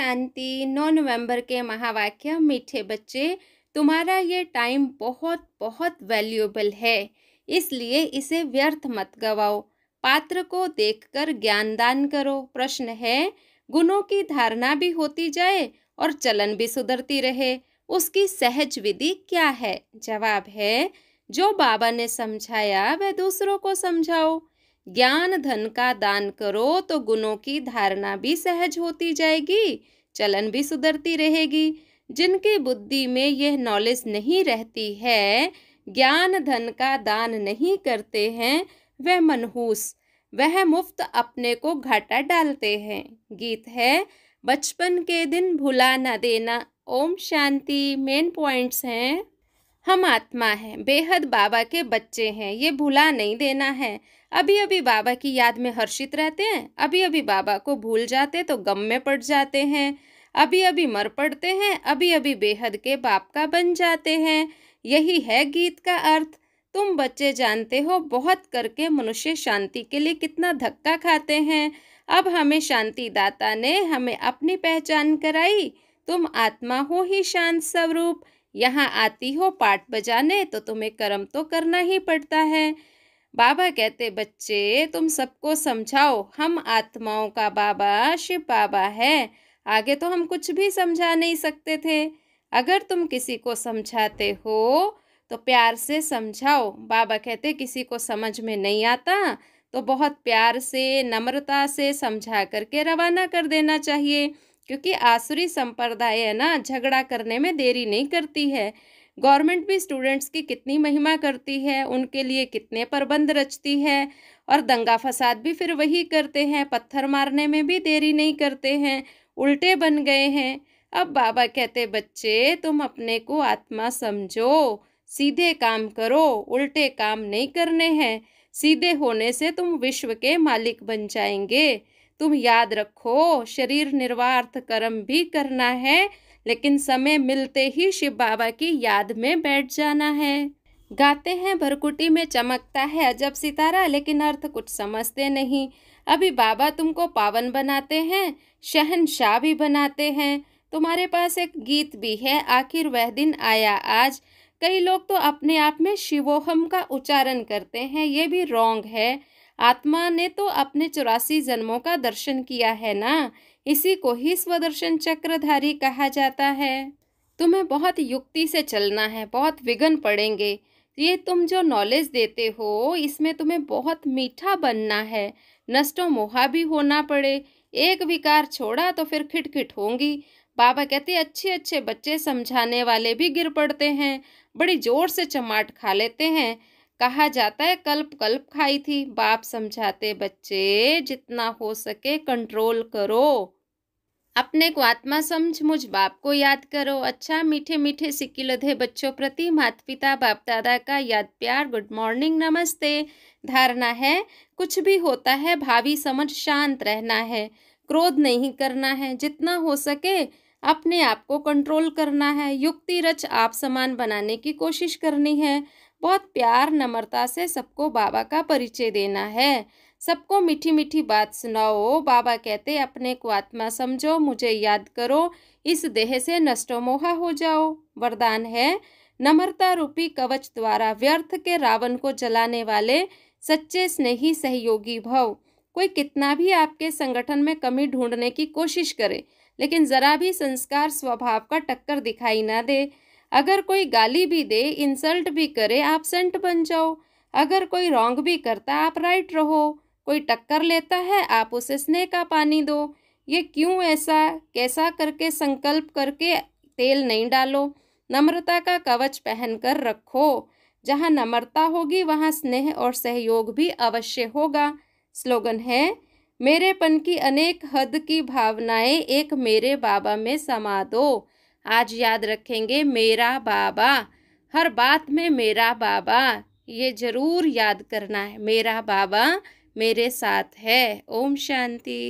शांति 9 नवंबर के महावाक्य मीठे बच्चे तुम्हारा ये टाइम बहुत बहुत वैल्यूएबल है इसलिए इसे व्यर्थ मत गवाओ पात्र को देखकर ज्ञानदान करो प्रश्न है गुणों की धारणा भी होती जाए और चलन भी सुधरती रहे उसकी सहज विधि क्या है जवाब है जो बाबा ने समझाया वह दूसरों को समझाओ ज्ञान धन का दान करो तो गुणों की धारणा भी सहज होती जाएगी चलन भी सुधरती रहेगी जिनकी बुद्धि में यह नॉलेज नहीं रहती है ज्ञान धन का दान नहीं करते हैं वह मनहूस वह मुफ्त अपने को घाटा डालते हैं गीत है बचपन के दिन भुला ना देना ओम शांति मेन पॉइंट्स हैं हम आत्मा हैं बेहद बाबा के बच्चे हैं ये भुला नहीं देना है अभी अभी बाबा की याद में हर्षित रहते हैं अभी अभी बाबा को भूल जाते तो गम में पड़ जाते हैं अभी अभी मर पड़ते हैं अभी अभी बेहद के बाप का बन जाते हैं यही है गीत का अर्थ तुम बच्चे जानते हो बहुत करके मनुष्य शांति के लिए कितना धक्का खाते हैं अब हमें शांति दाता ने हमें अपनी पहचान कराई तुम आत्मा हो ही शांत स्वरूप यहाँ आती हो पाठ बजाने तो तुम्हें कर्म तो करना ही पड़ता है बाबा कहते बच्चे तुम सबको समझाओ हम आत्माओं का बाबा शिव बाबा है आगे तो हम कुछ भी समझा नहीं सकते थे अगर तुम किसी को समझाते हो तो प्यार से समझाओ बाबा कहते किसी को समझ में नहीं आता तो बहुत प्यार से नम्रता से समझा करके रवाना कर देना चाहिए क्योंकि आसुरी संप्रदाय है ना झगड़ा करने में देरी नहीं करती है गवर्नमेंट भी स्टूडेंट्स की कितनी महिमा करती है उनके लिए कितने प्रबंध रचती है और दंगा फसाद भी फिर वही करते हैं पत्थर मारने में भी देरी नहीं करते हैं उल्टे बन गए हैं अब बाबा कहते बच्चे तुम अपने को आत्मा समझो सीधे काम करो उल्टे काम नहीं करने हैं सीधे होने से तुम विश्व के मालिक बन जाएंगे तुम याद रखो शरीर निर्वार्थ कर्म भी करना है लेकिन समय मिलते ही शिव बाबा की याद में बैठ जाना है गाते हैं भरकुटी में चमकता है अजब सितारा लेकिन अर्थ कुछ समझते नहीं अभी बाबा तुमको पावन बनाते हैं शहनशाह भी बनाते हैं तुम्हारे पास एक गीत भी है आखिर वह दिन आया आज कई लोग तो अपने आप में शिवोहम का उच्चारण करते हैं ये भी रॉन्ग है आत्मा ने तो अपने चौरासी जन्मों का दर्शन किया है ना इसी को ही स्वदर्शन चक्रधारी कहा जाता है तुम्हें बहुत युक्ति से चलना है बहुत विघन पड़ेंगे ये तुम जो नॉलेज देते हो इसमें तुम्हें बहुत मीठा बनना है नष्टो मोहा भी होना पड़े एक विकार छोड़ा तो फिर खिटखिट होंगी बाबा कहते अच्छे अच्छे बच्चे समझाने वाले भी गिर पड़ते हैं बड़ी जोर से चमाट खा लेते हैं कहा जाता है कल्प कल्प खाई थी बाप समझाते बच्चे जितना हो सके कंट्रोल करो अपने को आत्मा समझ मुझ बाप को याद करो अच्छा मीठे मीठे सिक्की लधे बच्चों प्रति माता पिता बाप दादा का याद प्यार गुड मॉर्निंग नमस्ते धारणा है कुछ भी होता है भावी समझ शांत रहना है क्रोध नहीं करना है जितना हो सके अपने आप को कंट्रोल करना है युक्ति रच आप समान बनाने की कोशिश करनी है बहुत प्यार नम्रता से सबको बाबा का परिचय देना है सबको मीठी मीठी बात सुनाओ बाबा कहते अपने को आत्मा समझो मुझे याद करो इस देह से नष्टोमोहा हो जाओ वरदान है नम्रता रूपी कवच द्वारा व्यर्थ के रावण को जलाने वाले सच्चे स्नेही सहयोगी भव कोई कितना भी आपके संगठन में कमी ढूंढने की कोशिश करे लेकिन जरा भी संस्कार स्वभाव का टक्कर दिखाई ना दे अगर कोई गाली भी दे इंसल्ट भी करे आप सेंट बन जाओ अगर कोई रॉन्ग भी करता आप राइट रहो कोई टक्कर लेता है आप उसे स्नेह का पानी दो ये क्यों ऐसा कैसा करके संकल्प करके तेल नहीं डालो नम्रता का कवच पहनकर रखो जहाँ नम्रता होगी वहाँ स्नेह और सहयोग भी अवश्य होगा स्लोगन है मेरेपन की अनेक हद की भावनाएं एक मेरे बाबा में समा दो आज याद रखेंगे मेरा बाबा हर बात में मेरा बाबा ये ज़रूर याद करना है मेरा बाबा मेरे साथ है ओम शांति